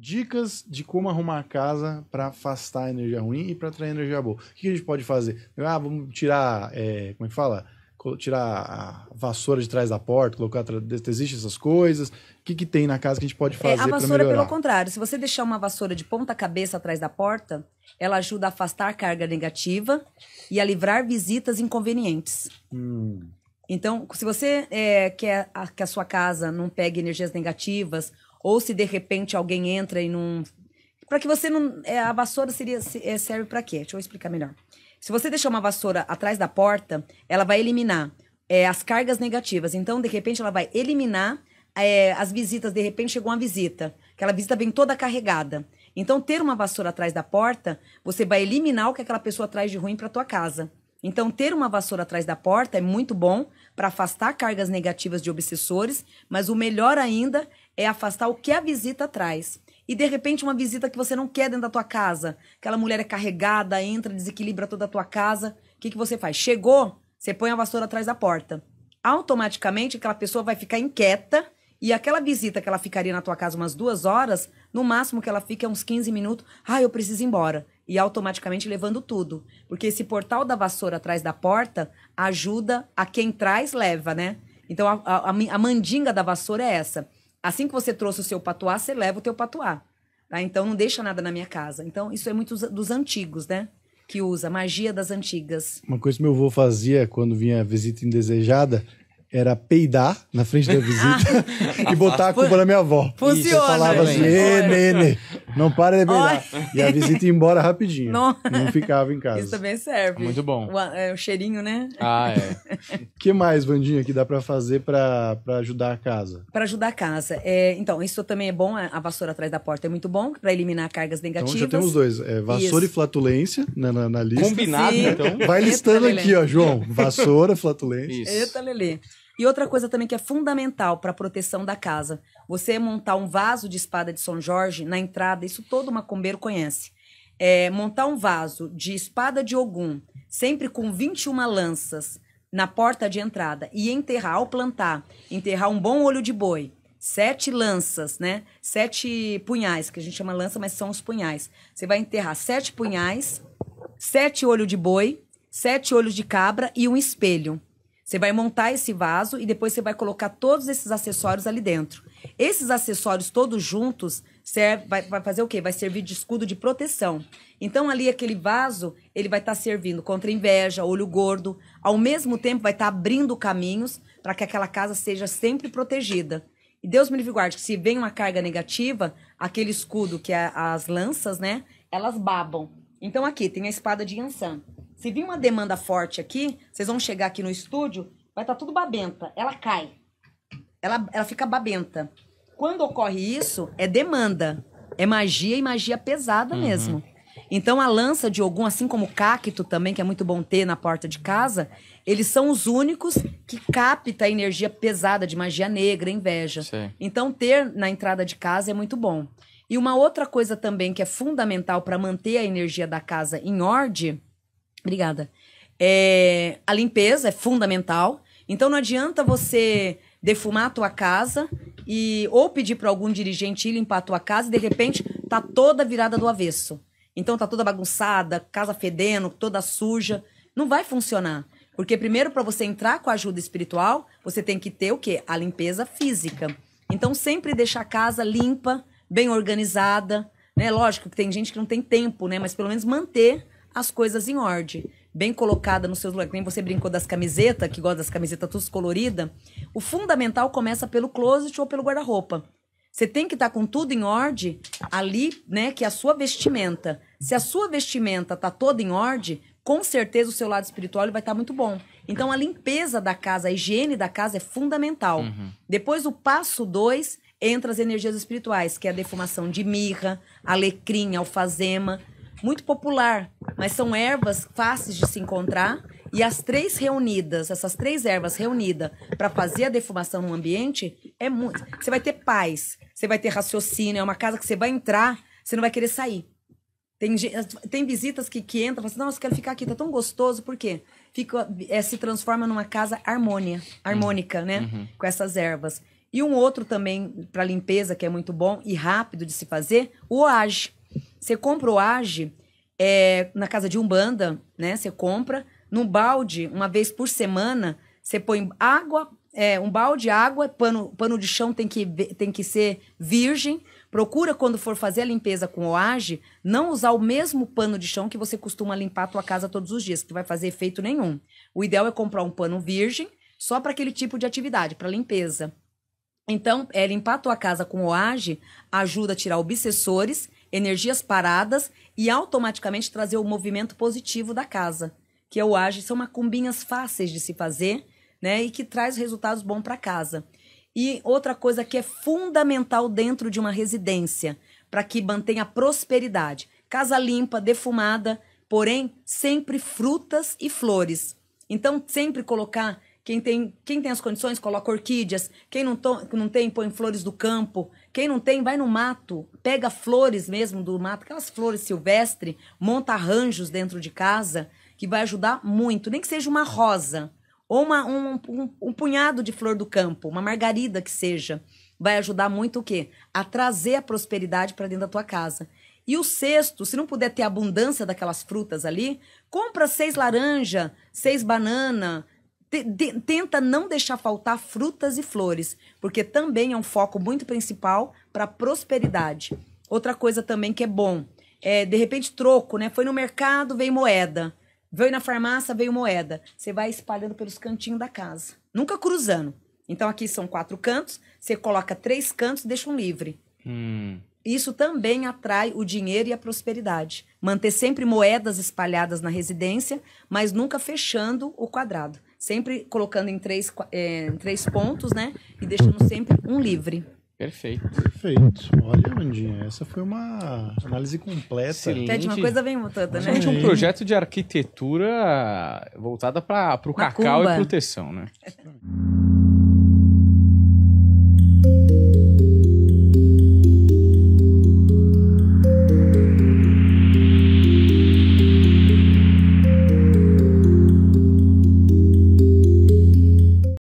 Dicas de como arrumar a casa para afastar a energia ruim e para atrair energia boa. O que a gente pode fazer? Ah, vamos tirar, é, como é que fala? Tirar a vassoura de trás da porta, colocar. Existem essas coisas. O que, que tem na casa que a gente pode é, fazer? É, a vassoura, pelo contrário, se você deixar uma vassoura de ponta-cabeça atrás da porta, ela ajuda a afastar carga negativa e a livrar visitas inconvenientes. Hum. Então, se você é, quer a, que a sua casa não pegue energias negativas ou se de repente alguém entra e não. Para que você não. É, a vassoura seria, é, serve para quê? Deixa eu explicar melhor. Se você deixar uma vassoura atrás da porta, ela vai eliminar é, as cargas negativas. Então, de repente, ela vai eliminar é, as visitas. De repente, chegou uma visita. Aquela visita vem toda carregada. Então, ter uma vassoura atrás da porta, você vai eliminar o que aquela pessoa traz de ruim para tua casa. Então, ter uma vassoura atrás da porta é muito bom para afastar cargas negativas de obsessores, mas o melhor ainda é afastar o que a visita traz. E de repente uma visita que você não quer dentro da tua casa, aquela mulher é carregada, entra, desequilibra toda a tua casa, o que, que você faz? Chegou, você põe a vassoura atrás da porta. Automaticamente aquela pessoa vai ficar inquieta e aquela visita que ela ficaria na tua casa umas duas horas, no máximo que ela fica é uns 15 minutos, ah, eu preciso ir embora. E automaticamente levando tudo. Porque esse portal da vassoura atrás da porta ajuda a quem traz, leva, né? Então a, a, a mandinga da vassoura é essa Assim que você trouxe o seu patuá, você leva o teu patuá. Tá? Então não deixa nada na minha casa. Então isso é muito dos antigos, né? Que usa magia das antigas. Uma coisa que meu avô fazia quando vinha visita indesejada era peidar na frente da visita e botar a culpa na minha avó. Funciona. E eu falava assim, ê, nene, não para de peidar. E a visita ia embora rapidinho. Não. não ficava em casa. Isso também serve. Muito bom. O, é, o cheirinho, né? Ah, é. que mais, Vandinha, que dá para fazer para ajudar a casa? Para ajudar a casa. É, então, isso também é bom. A vassoura atrás da porta é muito bom para eliminar cargas negativas. Então já temos dois. É, vassoura isso. e flatulência na, na, na lista. Combinado, Sim. então. Vai listando Eita, aqui, ó, João. Vassoura, flatulência. Isso. Eita, Lelê. E outra coisa também que é fundamental para a proteção da casa, você montar um vaso de espada de São Jorge na entrada, isso todo macumbeiro conhece. É, montar um vaso de espada de Ogum, sempre com 21 lanças, na porta de entrada e enterrar ao plantar, enterrar um bom olho de boi, sete lanças, né? Sete punhais, que a gente chama lança, mas são os punhais. Você vai enterrar sete punhais, sete olho de boi, sete olhos de cabra e um espelho. Você vai montar esse vaso e depois você vai colocar todos esses acessórios ali dentro. Esses acessórios todos juntos serve, vai, vai fazer o quê? Vai servir de escudo de proteção. Então ali aquele vaso ele vai estar tá servindo contra inveja, olho gordo. Ao mesmo tempo vai estar tá abrindo caminhos para que aquela casa seja sempre protegida. E Deus me livre guarde se vem uma carga negativa, aquele escudo que é as lanças, né? Elas babam. Então aqui tem a espada de Yansan. Se vir uma demanda forte aqui, vocês vão chegar aqui no estúdio, vai estar tá tudo babenta. Ela cai. Ela, ela fica babenta. Quando ocorre isso, é demanda. É magia e magia pesada uhum. mesmo. Então a lança de Ogum, assim como o cacto também, que é muito bom ter na porta de casa, eles são os únicos que capta a energia pesada de magia negra, inveja. Sim. Então ter na entrada de casa é muito bom. E uma outra coisa também que é fundamental para manter a energia da casa em ordem Obrigada. É, a limpeza é fundamental. Então não adianta você defumar a tua casa e ou pedir para algum dirigente ir limpar a tua casa e de repente tá toda virada do avesso. Então tá toda bagunçada, casa fedendo, toda suja, não vai funcionar. Porque primeiro para você entrar com a ajuda espiritual, você tem que ter o quê? A limpeza física. Então sempre deixar a casa limpa, bem organizada, né? Lógico que tem gente que não tem tempo, né, mas pelo menos manter as coisas em ordem, bem colocada nos seus lugares. Nem você brincou das camisetas, que gosta das camisetas todas coloridas. O fundamental começa pelo closet ou pelo guarda-roupa. Você tem que estar tá com tudo em ordem ali, né? Que é a sua vestimenta. Se a sua vestimenta tá toda em ordem, com certeza o seu lado espiritual vai estar tá muito bom. Então a limpeza da casa, a higiene da casa é fundamental. Uhum. Depois o passo dois entra as energias espirituais, que é a defumação de mirra, alecrim, alfazema muito popular, mas são ervas fáceis de se encontrar. E as três reunidas, essas três ervas reunidas para fazer a defumação no ambiente, é muito. Você vai ter paz, você vai ter raciocínio, é uma casa que você vai entrar, você não vai querer sair. Tem, tem visitas que, que entram e falam assim, nossa, quero ficar aqui, tá tão gostoso, por quê? Fica, é, se transforma numa casa harmônia, harmônica, uhum. né? Uhum. Com essas ervas. E um outro também para limpeza, que é muito bom e rápido de se fazer, o oage. Você compra o age é, na casa de umbanda, né? Você compra num balde uma vez por semana. Você põe água, é, um balde, água, pano, pano de chão tem que, tem que ser virgem. Procura, quando for fazer a limpeza com o age, não usar o mesmo pano de chão que você costuma limpar a tua casa todos os dias, que vai fazer efeito nenhum. O ideal é comprar um pano virgem só para aquele tipo de atividade, para limpeza. Então, é, limpar a tua casa com o age ajuda a tirar obsessores energias paradas e automaticamente trazer o movimento positivo da casa, que é o age, são macumbinhas fáceis de se fazer, né, e que traz resultados bons para casa. E outra coisa que é fundamental dentro de uma residência, para que mantenha prosperidade, casa limpa, defumada, porém sempre frutas e flores. Então sempre colocar quem tem, quem tem as condições, coloca orquídeas. Quem não, to, não tem, põe flores do campo. Quem não tem, vai no mato. Pega flores mesmo do mato, aquelas flores silvestres. Monta arranjos dentro de casa, que vai ajudar muito. Nem que seja uma rosa, ou uma, um, um, um punhado de flor do campo, uma margarida que seja. Vai ajudar muito o quê? A trazer a prosperidade para dentro da tua casa. E o sexto, se não puder ter abundância daquelas frutas ali, compra seis laranja, seis banana, tenta não deixar faltar frutas e flores, porque também é um foco muito principal para prosperidade. Outra coisa também que é bom, é de repente troco, né? Foi no mercado, veio moeda. Veio na farmácia, veio moeda. Você vai espalhando pelos cantinhos da casa, nunca cruzando. Então aqui são quatro cantos, você coloca três cantos, deixa um livre. Hum. Isso também atrai o dinheiro e a prosperidade. Manter sempre moedas espalhadas na residência, mas nunca fechando o quadrado sempre colocando em três, é, três pontos, né? E deixando sempre um livre. Perfeito. Perfeito. Olha, Mandinha, essa foi uma análise completa. Excelente. É uma coisa bem mutada, né? Gente, um projeto de arquitetura voltada para o cacau e proteção, né?